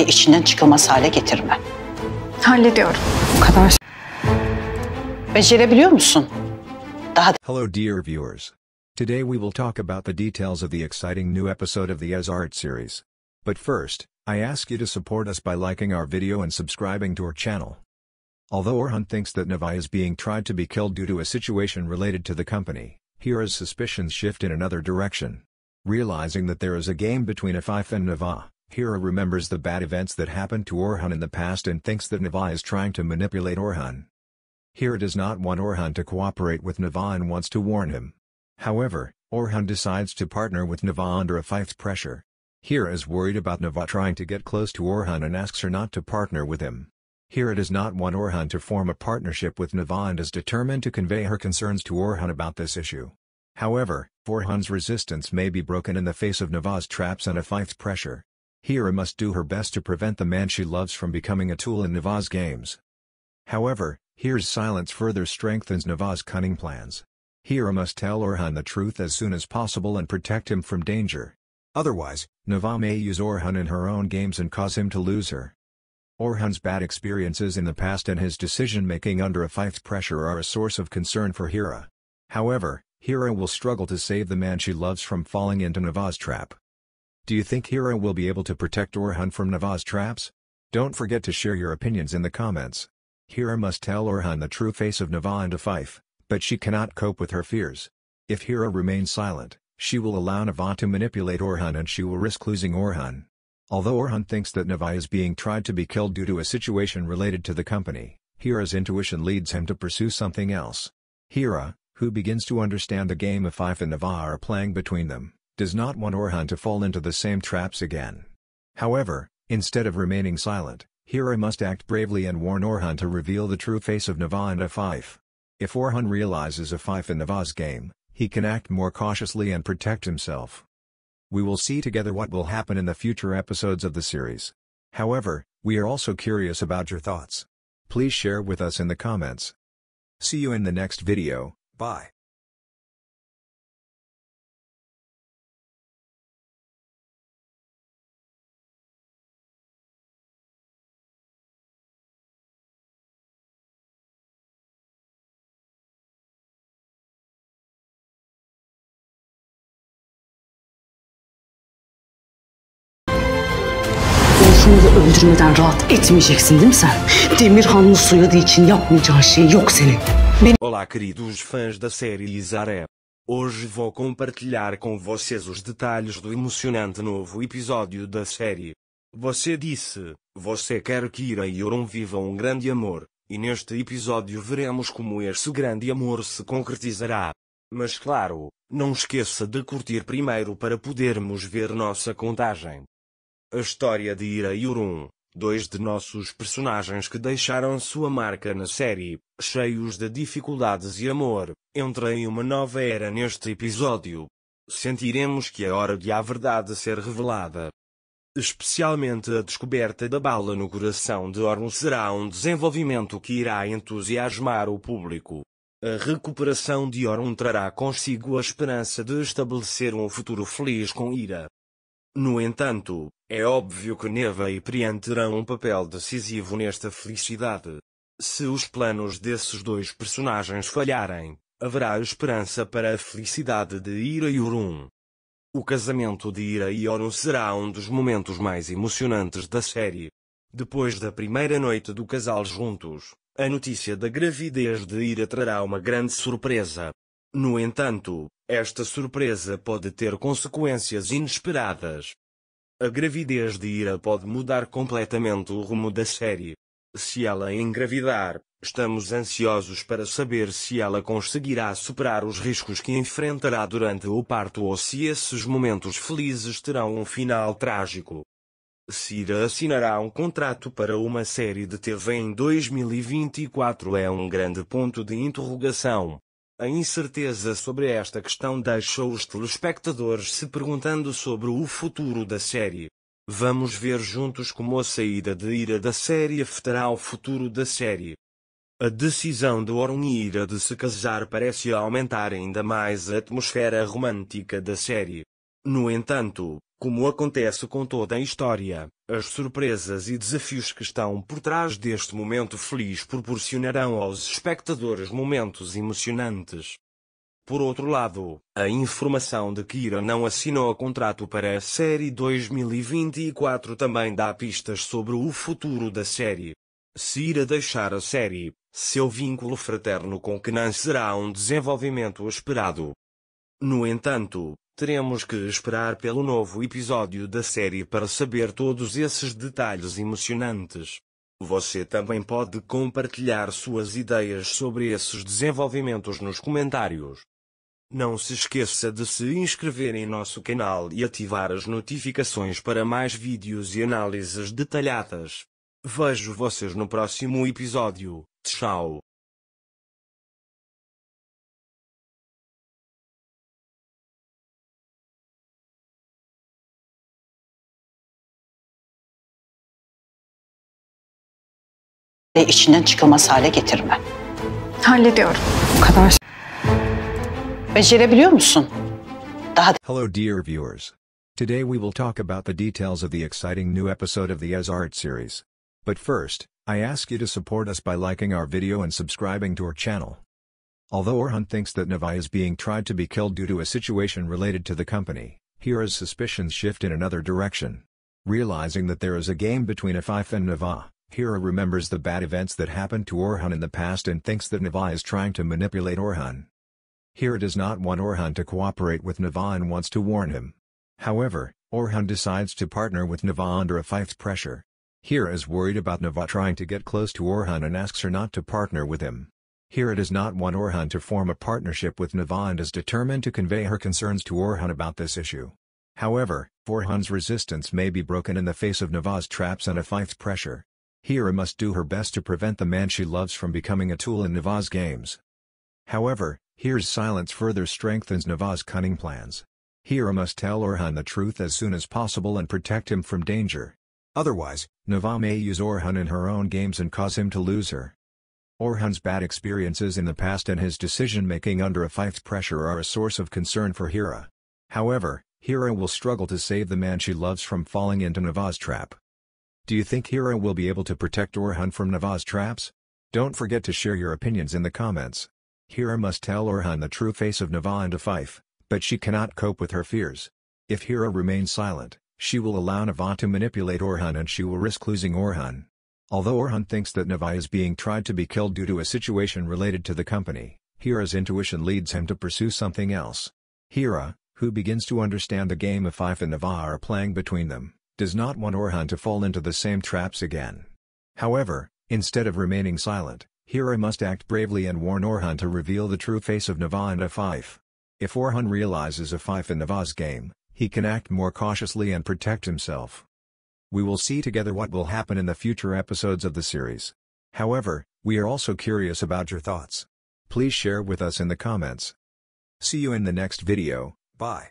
içinden hale getirme. Hallediyorum. Bu kadar. Becerebiliyor musun? Daha Hello dear viewers. Today we will talk about the details of the exciting new episode of the As Art series. But first, I ask you to support us by liking our video and subscribing to our channel. Although Orhan thinks that Navai is being tried to be killed due to a situation related to the company, here his suspicions shift in another direction. Realizing that there is a game between Afife and Navai. Hira remembers the bad events that happened to Orhan in the past and thinks that Nava is trying to manipulate Orhan. Hira does not want Orhan to cooperate with Nava and wants to warn him. However, Orhan decides to partner with Nava under fife's pressure. Hira is worried about Nava trying to get close to Orhan and asks her not to partner with him. Hira does not want Orhan to form a partnership with Nava and is determined to convey her concerns to Orhan about this issue. However, Orhan's resistance may be broken in the face of Nava's traps and fife's pressure. Hira must do her best to prevent the man she loves from becoming a tool in Nava's games. However, Hira's silence further strengthens Nava's cunning plans. Hira must tell Orhan the truth as soon as possible and protect him from danger. Otherwise, Nava may use Orhan in her own games and cause him to lose her. Orhan's bad experiences in the past and his decision-making under a Fife's pressure are a source of concern for Hira. However, Hira will struggle to save the man she loves from falling into Nava's trap. Do you think Hira will be able to protect Orhan from Navas traps? Don't forget to share your opinions in the comments. Hira must tell Orhan the true face of Nava and Fife, but she cannot cope with her fears. If Hira remains silent, she will allow Nava to manipulate Orhan, and she will risk losing Orhan. Although Orhan thinks that Navar is being tried to be killed due to a situation related to the company, Hira's intuition leads him to pursue something else. Hira, who begins to understand the game Fife and Nava are playing between them, does not want Orhan to fall into the same traps again. However, instead of remaining silent, Hira must act bravely and warn Orhan to reveal the true face of Nava and Afife. If Orhan realizes Afife in Nava's game, he can act more cautiously and protect himself. We will see together what will happen in the future episodes of the series. However, we are also curious about your thoughts. Please share with us in the comments. See you in the next video, bye. şunu da öldürmeden rahat etmeyeceksin değil mi sen? Demirhan'ın soyadı için şey yok senin. Olá queridos fãs da série Isaré. Hoje vou compartilhar com vocês os detalhes do emocionante novo episódio da série. Você disse, você quer que Ira e Yorun vivam um grande amor, e neste episódio veremos como esse grande amor se concretizará. Mas claro, não esqueça de curtir primeiro para podermos ver nossa contagem. A história de Ira e Orun, dois de nossos personagens que deixaram sua marca na série, cheios de dificuldades e amor, entra em uma nova era neste episódio. Sentiremos que é hora de a verdade ser revelada. Especialmente a descoberta da bala no coração de Orun será um desenvolvimento que irá entusiasmar o público. A recuperação de Orun trará consigo a esperança de estabelecer um futuro feliz com Ira. No entanto, é óbvio que Neva e Prian terão um papel decisivo nesta felicidade. Se os planos desses dois personagens falharem, haverá esperança para a felicidade de Ira e Orun. O casamento de Ira e Orun será um dos momentos mais emocionantes da série. Depois da primeira noite do casal juntos, a notícia da gravidez de Ira trará uma grande surpresa. No entanto, esta surpresa pode ter consequências inesperadas. A gravidez de Ira pode mudar completamente o rumo da série. Se ela engravidar, estamos ansiosos para saber se ela conseguirá superar os riscos que enfrentará durante o parto ou se esses momentos felizes terão um final trágico. Se Ira assinará um contrato para uma série de TV em 2024 é um grande ponto de interrogação. A incerteza sobre esta questão deixa os telespectadores se perguntando sobre o futuro da série. Vamos ver juntos como a saída de Ira da série afetará o futuro da série. A decisão de Orun e Ira de se casar parece aumentar ainda mais a atmosfera romântica da série. No entanto, como acontece com toda a história, as surpresas e desafios que estão por trás deste momento feliz proporcionarão aos espectadores momentos emocionantes. Por outro lado, a informação de que Ira não assinou o contrato para a série 2024 também dá pistas sobre o futuro da série. Se Ira deixar a série, seu vínculo fraterno com Kenan será um desenvolvimento esperado. No entanto, Teremos que esperar pelo novo episódio da série para saber todos esses detalhes emocionantes. Você também pode compartilhar suas ideias sobre esses desenvolvimentos nos comentários. Não se esqueça de se inscrever em nosso canal e ativar as notificações para mais vídeos e análises detalhadas. Vejo vocês no próximo episódio. Tchau! ve içinden hale getirme. Hallediyorum. Bu kadar. Becerebiliyor musun? Daha Hello dear viewers. Today we will talk about the details of the exciting new episode of the As Art series. But first, I ask you to support us by liking our video and subscribing to our channel. Although Orhan thinks that Navai is being tried to be killed due to a situation related to the company, here his suspicions shift in another direction. Realizing that there is a game between Afife and Navai. Hira remembers the bad events that happened to Orhan in the past and thinks that Nava is trying to manipulate Orhan. Hira does not want Orhan to cooperate with Nava and wants to warn him. However, Orhan decides to partner with Nava under a fife's pressure. Hira is worried about Nava trying to get close to Orhan and asks her not to partner with him. Hira does not want Orhan to form a partnership with Nava and is determined to convey her concerns to Orhan about this issue. However, Orhan's resistance may be broken in the face of Nava's traps and a fife's pressure. Hira must do her best to prevent the man she loves from becoming a tool in Nava's games. However, Hira's silence further strengthens Nava's cunning plans. Hira must tell Orhan the truth as soon as possible and protect him from danger. Otherwise, Nava may use Orhan in her own games and cause him to lose her. Orhan's bad experiences in the past and his decision-making under a fife's pressure are a source of concern for Hira. However, Hira will struggle to save the man she loves from falling into Nava's trap. Do you think Hira will be able to protect Orhan from Navas traps? Don't forget to share your opinions in the comments. Hira must tell Orhan the true face of Nava and Fife, but she cannot cope with her fears. If Hira remains silent, she will allow Nava to manipulate Orhan, and she will risk losing Orhan. Although Orhan thinks that Navar is being tried to be killed due to a situation related to the company, Hira's intuition leads him to pursue something else. Hira, who begins to understand the game of Fife and Nava are playing between them, does not want Orhan to fall into the same traps again. However, instead of remaining silent, Hira must act bravely and warn Orhan to reveal the true face of Nava and Afife. If Orhan realizes Afife in Nava's game, he can act more cautiously and protect himself. We will see together what will happen in the future episodes of the series. However, we are also curious about your thoughts. Please share with us in the comments. See you in the next video, bye.